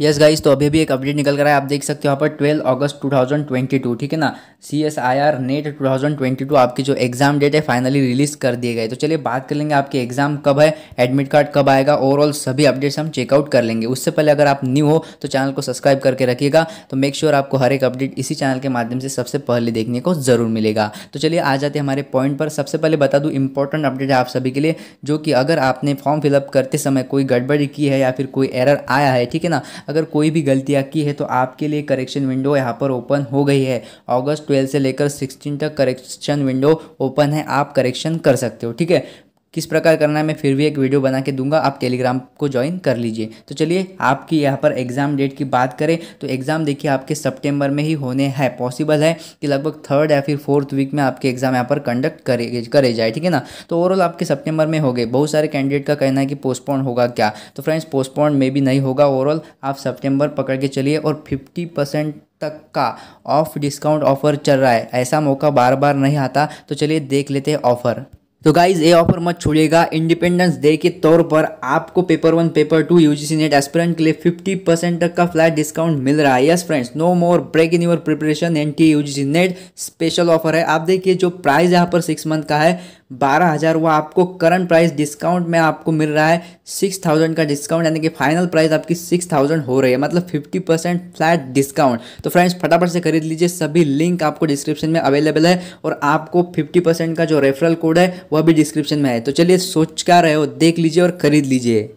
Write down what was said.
yes guys तो अभी भी एक अपडेट निकल कर है आप देख सकते हो यहाँ पर 12 अगस्त 2022 ठीक है ना C S I R NET two आपकी जो एग्ज़ाम डेट है फाइनली रिलीज़ कर दिए गए तो चलिए बात कर लेंगे आपके एग्ज़ाम कब है एडमिट कार्ड कब आएगा ओवरऑल सभी अपडेट्स हम चेकआउट कर लेंगे उससे पहले अगर आप न्यू हो तो चैनल को सब्सक्राइब करके रखिएगा तो मेक श्योर sure आपको हर एक अपडेट इसी चैनल के माध्यम से सबसे पहले देखने को ज़रूर मिलेगा तो चलिए आ जाते हैं हमारे पॉइंट पर सबसे पहले बता दूँ इंपॉर्टेंट अपडेट है आप सभी के लिए जो कि अगर आपने फॉर्म फिलअप करते समय कोई गड़बड़ी की है या फिर कोई एरर आया है ठीक है ना अगर कोई भी गलतियाँ की है तो आपके लिए करेक्शन विंडो यहाँ पर ओपन हो गई है अगस्त ट्वेल्थ से लेकर सिक्सटीन तक करेक्शन विंडो ओपन है आप करेक्शन कर सकते हो ठीक है किस प्रकार करना है मैं फिर भी एक वीडियो बना के दूंगा आप टेलीग्राम को ज्वाइन कर लीजिए तो चलिए आपकी यहाँ पर एग्ज़ाम डेट की बात करें तो एग्ज़ाम देखिए आपके सेप्टेम्बर में ही होने हैं पॉसिबल है कि लगभग थर्ड या फिर फोर्थ वीक में आपके एग्ज़ाम यहाँ पर कंडक्ट करे करे जाए ठीक है ना तो ओवरऑल आपके सेप्टेम्बर में हो गए बहुत सारे कैंडिडेट का कहना है कि पोस्टपोन होगा क्या तो फ्रेंड्स पोस्टपोन में भी नहीं होगा ओवरऑल आप सेप्टेम्बर पकड़ के चलिए और फिफ्टी परसेंट तक का ऑफ डिस्काउंट ऑफर चल रहा है ऐसा मौका बार बार नहीं आता तो चलिए देख लेते हैं ऑफर तो गाइज ये ऑफर मत छोड़िएगा इंडिपेंडेंस डे के तौर पर आपको paper one paper two UGC NET aspirant के लिए 50 परसेंट तक का फ्लैट डिस्काउंट मिल रहा है yes friends no more break in your preparation N T UGC NET special offer है आप देखिए जो प्राइस यहाँ पर सिक्स मंथ का है बारह हज़ार हुआ आपको करंट प्राइस डिस्काउंट में आपको मिल रहा है सिक्स थाउजेंड का डिस्काउंट यानी कि फाइनल प्राइस आपकी सिक्स थाउजेंड हो रही है मतलब फिफ्टी परसेंट फ्लैट डिस्काउंट तो फ्रेंड्स फटाफट से खरीद लीजिए सभी लिंक आपको डिस्क्रिप्शन में अवेलेबल है और आपको फिफ्टी परसेंट का जो रेफरल कोड है वह भी डिस्क्रिप्शन में है तो चलिए सोच क्या रहे हो देख लीजिए और खरीद लीजिए